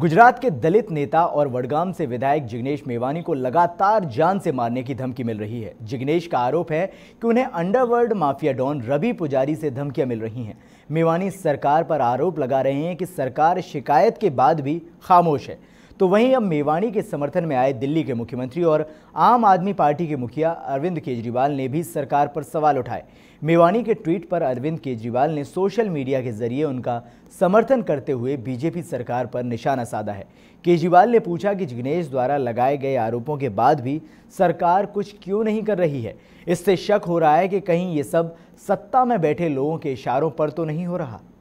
गुजरात के दलित नेता और वडगाम से विधायक जिग्नेश मेवानी को लगातार जान से मारने की धमकी मिल रही है जिग्नेश का आरोप है कि उन्हें अंडरवर्ल्ड माफिया डॉन रवि पुजारी से धमकियां मिल रही हैं मेवानी सरकार पर आरोप लगा रहे हैं कि सरकार शिकायत के बाद भी खामोश है तो वहीं अब मेवाणी के समर्थन में आए दिल्ली के मुख्यमंत्री और आम आदमी पार्टी के मुखिया अरविंद केजरीवाल ने भी सरकार पर सवाल उठाए मेवाणी के ट्वीट पर अरविंद केजरीवाल ने सोशल मीडिया के जरिए उनका समर्थन करते हुए बीजेपी सरकार पर निशाना साधा है केजरीवाल ने पूछा कि जिग्नेश द्वारा लगाए गए आरोपों के बाद भी सरकार कुछ क्यों नहीं कर रही है इससे शक हो रहा है कि कहीं ये सब सत्ता में बैठे लोगों के इशारों पर तो नहीं हो रहा